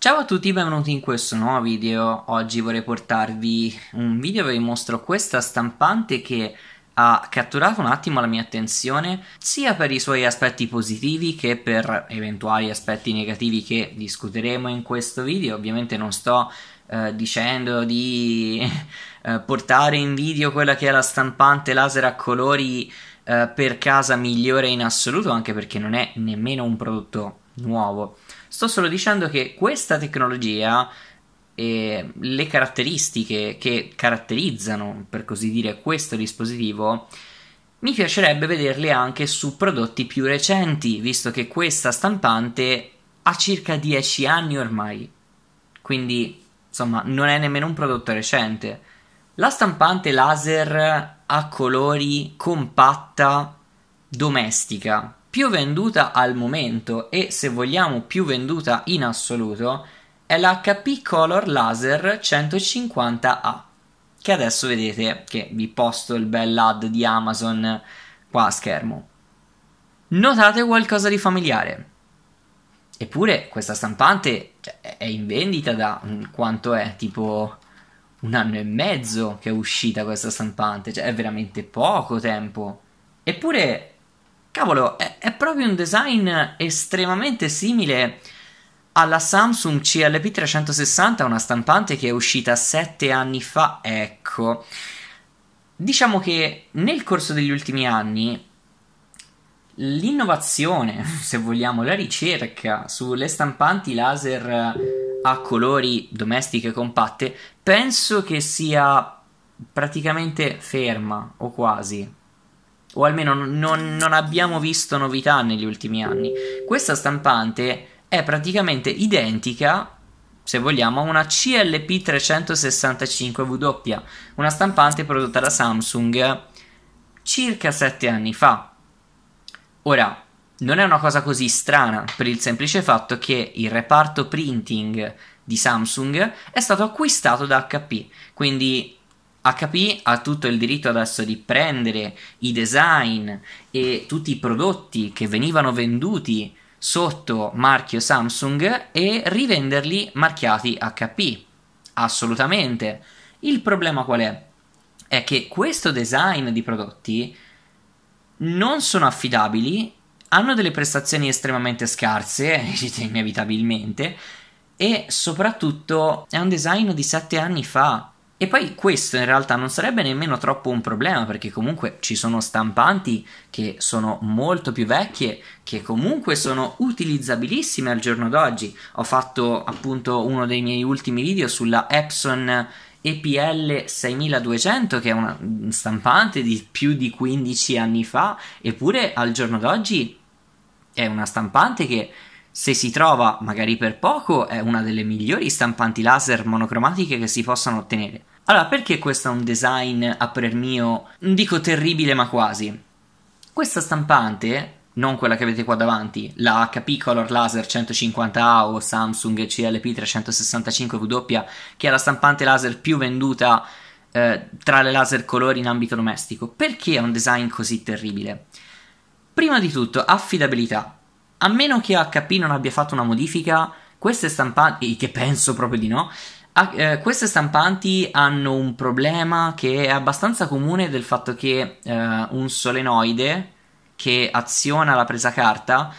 Ciao a tutti, benvenuti in questo nuovo video. Oggi vorrei portarvi un video dove vi mostro questa stampante che ha catturato un attimo la mia attenzione sia per i suoi aspetti positivi che per eventuali aspetti negativi che discuteremo in questo video. Ovviamente non sto eh, dicendo di eh, portare in video quella che è la stampante laser a colori eh, per casa migliore in assoluto, anche perché non è nemmeno un prodotto nuovo. Sto solo dicendo che questa tecnologia e le caratteristiche che caratterizzano, per così dire, questo dispositivo, mi piacerebbe vederle anche su prodotti più recenti, visto che questa stampante ha circa 10 anni ormai. Quindi, insomma, non è nemmeno un prodotto recente. La stampante laser a colori compatta domestica, più venduta al momento e se vogliamo più venduta in assoluto è la HP Color Laser 150A che adesso vedete che vi posto il bel ad di Amazon qua a schermo. Notate qualcosa di familiare. Eppure questa stampante cioè, è in vendita da mm, quanto è, tipo un anno e mezzo che è uscita questa stampante, cioè è veramente poco tempo. Eppure Cavolo, è, è proprio un design estremamente simile alla Samsung CLP360, una stampante che è uscita 7 anni fa, ecco. Diciamo che nel corso degli ultimi anni l'innovazione, se vogliamo, la ricerca sulle stampanti laser a colori domestiche compatte, penso che sia praticamente ferma o quasi o almeno non, non abbiamo visto novità negli ultimi anni. Questa stampante è praticamente identica se vogliamo, a una CLP365W, una stampante prodotta da Samsung circa 7 anni fa. Ora, non è una cosa così strana per il semplice fatto che il reparto printing di Samsung è stato acquistato da HP, quindi HP ha tutto il diritto adesso di prendere i design e tutti i prodotti che venivano venduti sotto marchio Samsung e rivenderli marchiati HP. Assolutamente. Il problema qual è? È che questo design di prodotti non sono affidabili, hanno delle prestazioni estremamente scarse, inevitabilmente, e soprattutto è un design di 7 anni fa e poi questo in realtà non sarebbe nemmeno troppo un problema perché comunque ci sono stampanti che sono molto più vecchie che comunque sono utilizzabilissime al giorno d'oggi. Ho fatto appunto uno dei miei ultimi video sulla Epson EPL 6200 che è una stampante di più di 15 anni fa eppure al giorno d'oggi è una stampante che se si trova magari per poco è una delle migliori stampanti laser monocromatiche che si possano ottenere. Allora, perché questo è un design a parer mio, dico terribile ma quasi? Questa stampante, non quella che avete qua davanti, la HP Color Laser 150A o Samsung CLP 365W, che è la stampante laser più venduta eh, tra le laser colori in ambito domestico, perché è un design così terribile? Prima di tutto, affidabilità a meno che HP non abbia fatto una modifica, queste stampanti, che penso proprio di no, a, eh, queste stampanti hanno un problema che è abbastanza comune del fatto che eh, un solenoide che aziona la presa carta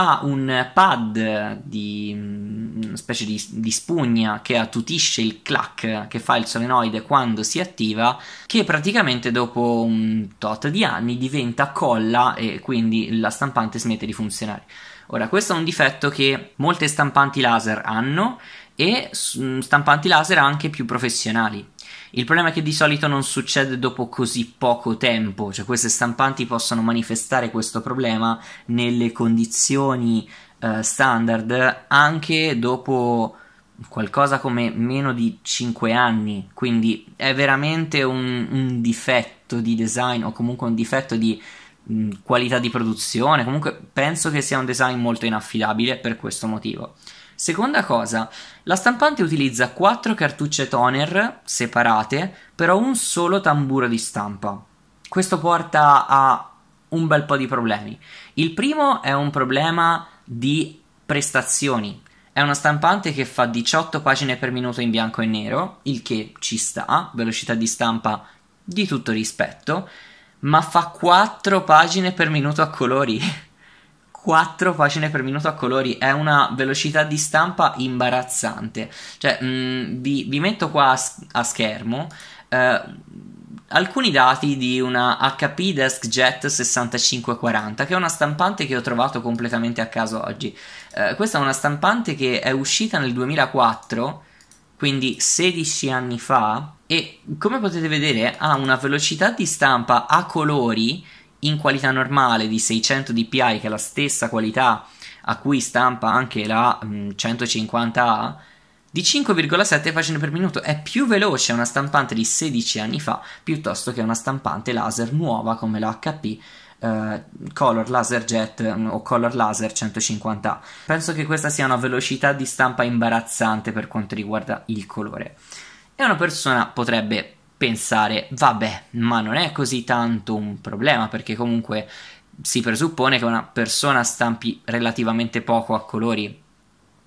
ha un pad di una mm, specie di, di, spugna che attutisce il clack che fa il solenoide quando si attiva, che praticamente dopo un tot di anni diventa colla e quindi la stampante smette di funzionare. Ora, questo è un difetto che molte stampanti laser hanno e stampanti laser anche più professionali il problema è che di solito non succede dopo così poco tempo, cioè queste stampanti possono manifestare questo problema nelle condizioni eh, standard anche dopo qualcosa come meno di 5 anni, quindi è veramente un, un difetto di design o comunque un difetto di mh, mm, qualità di produzione, comunque penso che sia un design molto inaffidabile per questo motivo. Seconda cosa, la stampante utilizza 4 cartucce toner separate, però un solo tamburo di stampa. Questo porta a un bel po' di problemi. Il primo è un problema di prestazioni. È una stampante che fa 18 pagine per minuto in bianco e nero, il che ci sta, velocità di stampa di tutto rispetto, ma fa 4 pagine per minuto a colori. 4 pagine per minuto a colori è una velocità di stampa imbarazzante. Cioè, mh, mm, vi, vi, metto qua a, a schermo eh, alcuni dati di una HP DeskJet 6540, che è una stampante che ho trovato completamente a caso oggi. Eh, questa è una stampante che è uscita nel 2004, quindi 16 anni fa, e come potete vedere ha una velocità di stampa a colori in qualità normale di 600 dpi che è la stessa qualità a cui stampa anche la 150A mm, di 5,7 pagine per minuto è più veloce una stampante di 16 anni fa piuttosto che una stampante laser nuova come la HP eh, Color Laser Jet mm, o Color Laser 150A. Penso che questa sia una velocità di stampa imbarazzante per quanto riguarda il colore. E una persona potrebbe pensare vabbè ma non è così tanto un problema perché comunque si presuppone che una persona stampi relativamente poco a colori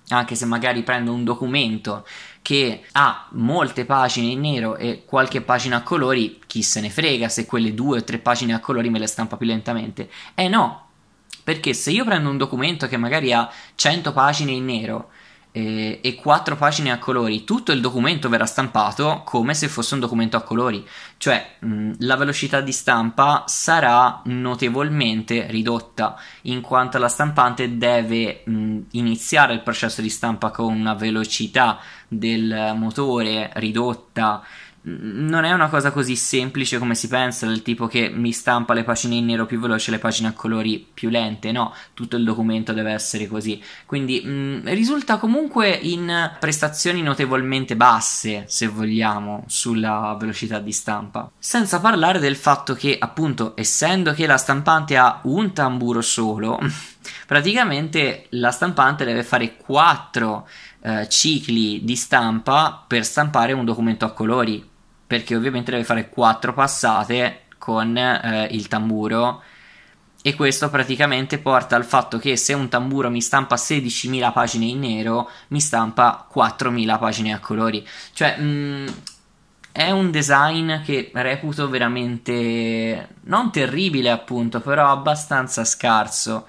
anche se magari prendo un documento che ha molte pagine in nero e qualche pagina a colori, chi se ne frega se quelle due o tre pagine a colori me le stampa più lentamente. Eh no, perché se io prendo un documento che magari ha 100 pagine in nero eh, e quattro pagine a colori, tutto il documento verrà stampato come se fosse un documento a colori, cioè mh, mm, la velocità di stampa sarà notevolmente ridotta in quanto la stampante deve mh, mm, iniziare il processo di stampa con una velocità del motore ridotta non è una cosa così semplice come si pensa, del tipo che mi stampa le pagine in nero più veloce e le pagine a colori più lente, no, tutto il documento deve essere così. Quindi mh, mm, risulta comunque in prestazioni notevolmente basse, se vogliamo, sulla velocità di stampa. Senza parlare del fatto che, appunto, essendo che la stampante ha un tamburo solo, praticamente la stampante deve fare 4 eh, cicli di stampa per stampare un documento a colori perché ovviamente deve fare quattro passate con eh, il tamburo e questo praticamente porta al fatto che se un tamburo mi stampa 16.000 pagine in nero, mi stampa 4.000 pagine a colori. Cioè, mh, mm, è un design che reputo veramente non terribile, appunto, però abbastanza scarso.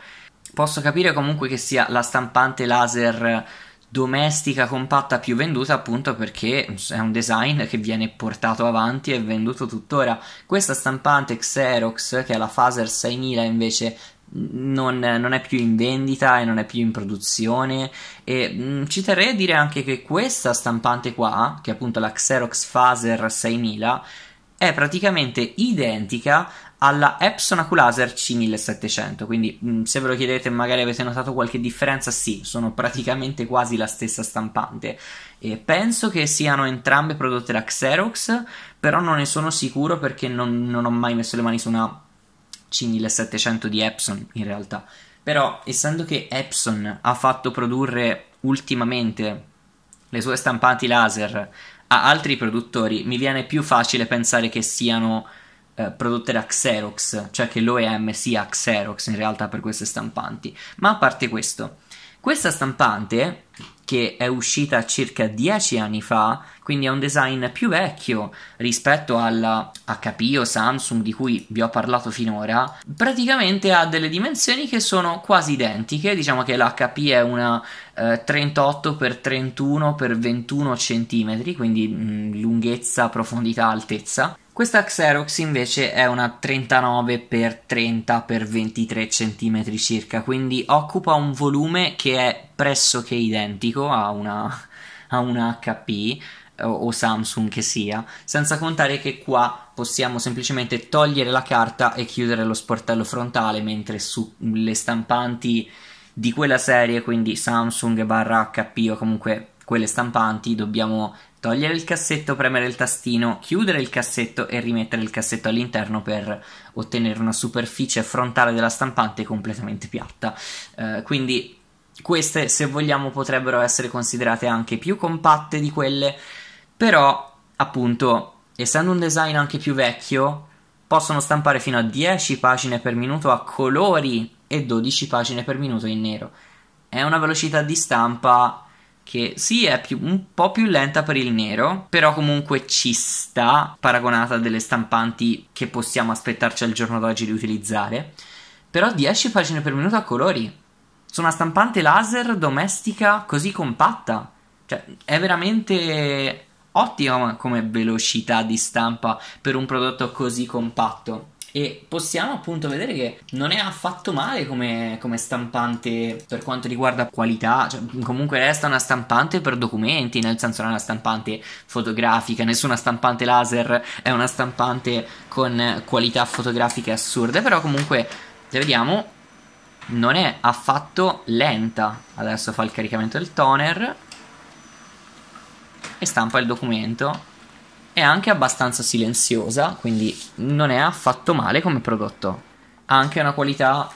Posso capire comunque che sia la stampante laser domestica compatta più venduta appunto perché è un design che viene portato avanti e venduto tuttora. Questa stampante Xerox che è la Phaser 6000 invece non, non, è più in vendita e non è più in produzione. E mh, mm, ci terrei a dire anche che questa stampante qua, che è appunto la Xerox Phaser 6000, è praticamente identica alla Epson Aculaser C1700. Quindi, mh, mm, se ve lo chiedete, magari avete notato qualche differenza, sì, sono praticamente quasi la stessa stampante. E penso che siano entrambe prodotte da Xerox, però non ne sono sicuro perché non, non ho mai messo le mani su una C1700 di Epson in realtà. Però, essendo che Epson ha fatto produrre ultimamente le sue stampanti laser a altri produttori, mi viene più facile pensare che siano eh, prodotte da Xerox, cioè che l'OEM sia Xerox in realtà per queste stampanti. Ma a parte questo, questa stampante che è uscita circa 10 anni fa, quindi ha un design più vecchio rispetto alla HP o Samsung di cui vi ho parlato finora, praticamente ha delle dimensioni che sono quasi identiche, diciamo che l'HP è una eh, 38 x 31 x 21 cm, quindi mh, mm, lunghezza, profondità, altezza, questa Xerox invece è una 39x30x23 cm circa, quindi occupa un volume che è pressoché identico a una, a una HP o, o Samsung che sia, senza contare che qua possiamo semplicemente togliere la carta e chiudere lo sportello frontale, mentre sulle stampanti di quella serie, quindi Samsung barra HP o comunque quelle stampanti, dobbiamo togliere il cassetto, premere il tastino, chiudere il cassetto e rimettere il cassetto all'interno per ottenere una superficie frontale della stampante completamente piatta. Eh, quindi queste, se vogliamo, potrebbero essere considerate anche più compatte di quelle, però appunto, essendo un design anche più vecchio, possono stampare fino a 10 pagine per minuto a colori e 12 pagine per minuto in nero. È una velocità di stampa che sì è più, un po' più lenta per il nero, però comunque ci sta paragonata a delle stampanti che possiamo aspettarci al giorno d'oggi di utilizzare. Però 10 pagine per minuto a colori. Su una stampante laser domestica così compatta. Cioè, è veramente ottima come velocità di stampa per un prodotto così compatto e possiamo appunto vedere che non è affatto male come, come stampante per quanto riguarda qualità, cioè, comunque resta una stampante per documenti, nel senso non è una stampante fotografica, nessuna stampante laser è una stampante con qualità fotografiche assurde, però comunque se vediamo non è affatto lenta. Adesso fa il caricamento del toner e stampa il documento è anche abbastanza silenziosa, quindi non è affatto male come prodotto. Ha anche una qualità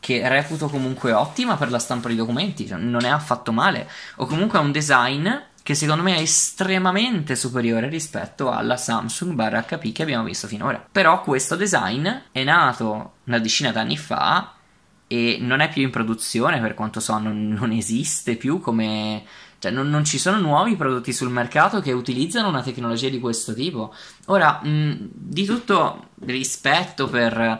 che reputo comunque ottima per la stampa di documenti, cioè non è affatto male, o comunque ha un design che secondo me è estremamente superiore rispetto alla Samsung barra HP che abbiamo visto finora. Però questo design è nato una decina d'anni fa e non è più in produzione, per quanto so non, non esiste più come cioè, non, non, ci sono nuovi prodotti sul mercato che utilizzano una tecnologia di questo tipo. Ora, mh, di tutto rispetto per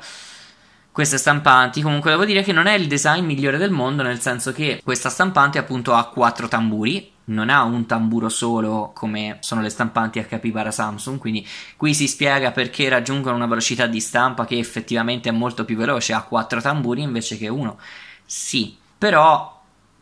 queste stampanti, comunque devo dire che non è il design migliore del mondo, nel senso che questa stampante appunto ha quattro tamburi, non ha un tamburo solo come sono le stampanti HP para Samsung, quindi qui si spiega perché raggiungono una velocità di stampa che effettivamente è molto più veloce, ha quattro tamburi invece che uno. Sì, però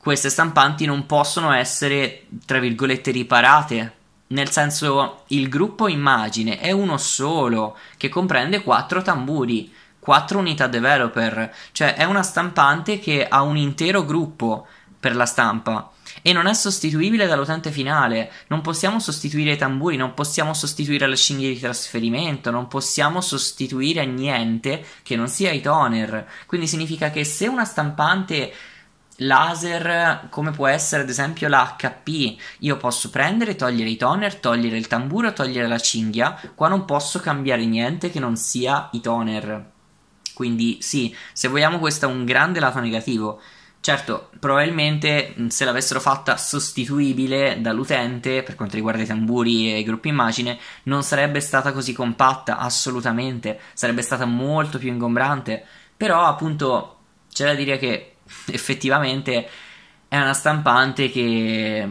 queste stampanti non possono essere, tra virgolette, riparate. Nel senso, il gruppo immagine è uno solo, che comprende quattro tamburi, quattro unità developer, cioè è una stampante che ha un intero gruppo per la stampa e non è sostituibile dall'utente finale. Non possiamo sostituire i tamburi, non possiamo sostituire le scimmie di trasferimento, non possiamo sostituire niente che non sia i toner. Quindi significa che se una stampante laser come può essere ad esempio la HP io posso prendere togliere i toner togliere il tamburo togliere la cinghia qua non posso cambiare niente che non sia i toner quindi sì se vogliamo questo è un grande lato negativo Certo, probabilmente se l'avessero fatta sostituibile dall'utente per quanto riguarda i tamburi e i gruppi immagine, non sarebbe stata così compatta, assolutamente, sarebbe stata molto più ingombrante, però appunto c'è da dire che effettivamente è una stampante che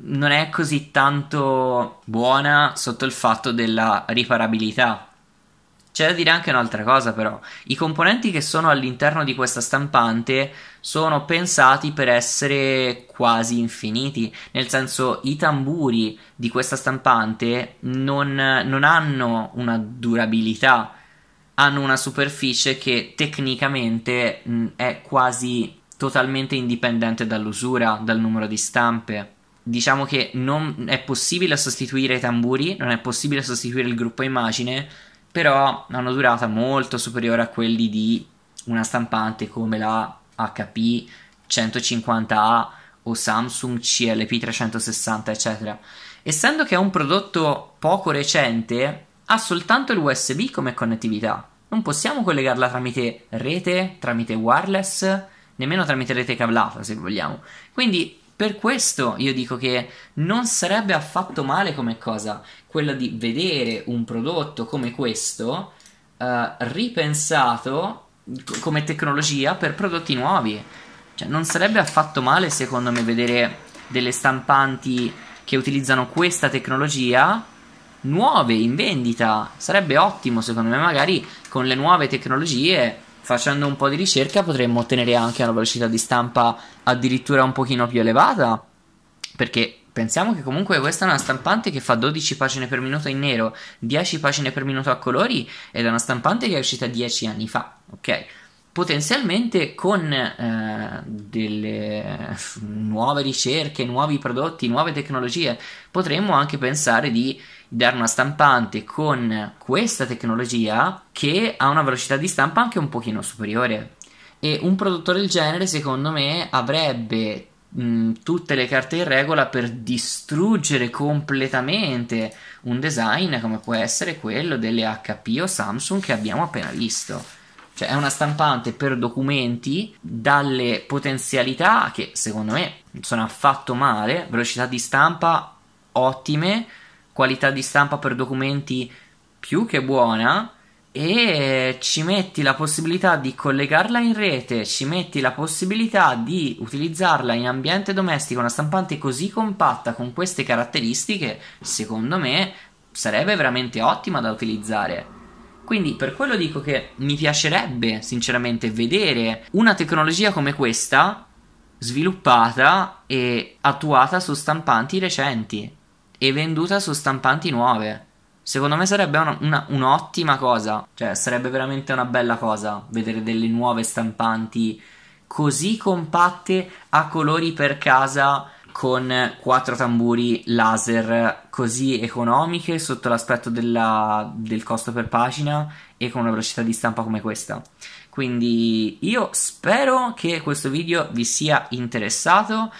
non è così tanto buona sotto il fatto della riparabilità. C'è da dire anche un'altra cosa però, i componenti che sono all'interno di questa stampante sono pensati per essere quasi infiniti, nel senso i tamburi di questa stampante non, non hanno una durabilità, hanno una superficie che tecnicamente mh, è quasi totalmente indipendente dall'usura, dal numero di stampe. Diciamo che non è possibile sostituire i tamburi, non è possibile sostituire il gruppo immagine, però hanno durata molto superiore a quelli di una stampante come la HP 150A o Samsung CLP 360, eccetera. Essendo che è un prodotto poco recente, ha soltanto il USB come connettività. Non possiamo collegarla tramite rete, tramite wireless nemmeno tramite rete cablata se vogliamo. Quindi per questo io dico che non sarebbe affatto male come cosa quella di vedere un prodotto come questo uh, ripensato c- come tecnologia per prodotti nuovi. Cioè, non sarebbe affatto male secondo me vedere delle stampanti che utilizzano questa tecnologia nuove in vendita. Sarebbe ottimo secondo me magari con le nuove tecnologie facendo un po' di ricerca potremmo ottenere anche una velocità di stampa addirittura un pochino più elevata perché pensiamo che comunque questa è una stampante che fa 12 pagine per minuto in nero 10 pagine per minuto a colori ed è una stampante che è uscita 10 anni fa ok potenzialmente con eh, delle nuove ricerche nuovi prodotti nuove tecnologie potremmo anche pensare di dare una stampante con questa tecnologia che ha una velocità di stampa anche un pochino superiore. E un produttore del genere, secondo me, avrebbe mh, mm, tutte le carte in regola per distruggere completamente un design come può essere quello delle HP o Samsung che abbiamo appena visto. Cioè, è una stampante per documenti dalle potenzialità che secondo me non sono affatto male, velocità di stampa ottime, qualità di stampa per documenti più che buona e ci metti la possibilità di collegarla in rete, ci metti la possibilità di utilizzarla in ambiente domestico, una stampante così compatta con queste caratteristiche, secondo me sarebbe veramente ottima da utilizzare. Quindi per quello dico che mi piacerebbe sinceramente vedere una tecnologia come questa sviluppata e attuata su stampanti recenti e venduta su stampanti nuove. Secondo me sarebbe una, una, un'ottima cosa, cioè sarebbe veramente una bella cosa vedere delle nuove stampanti così compatte a colori per casa con quattro tamburi laser così economiche sotto l'aspetto della, del costo per pagina e con una velocità di stampa come questa. Quindi io spero che questo video vi sia interessato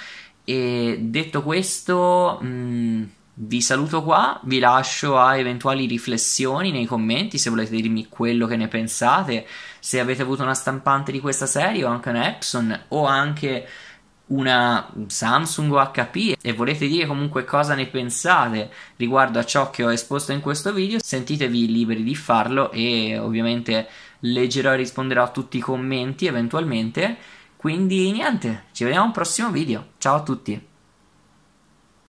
e detto questo... Mh, mm, vi saluto qua, vi lascio a eventuali riflessioni nei commenti se volete dirmi quello che ne pensate, se avete avuto una stampante di questa serie o anche un Epson o anche una Samsung HP e volete dire comunque cosa ne pensate riguardo a ciò che ho esposto in questo video, sentitevi liberi di farlo e ovviamente leggerò e risponderò a tutti i commenti eventualmente. Quindi niente, ci vediamo al prossimo video. Ciao a tutti.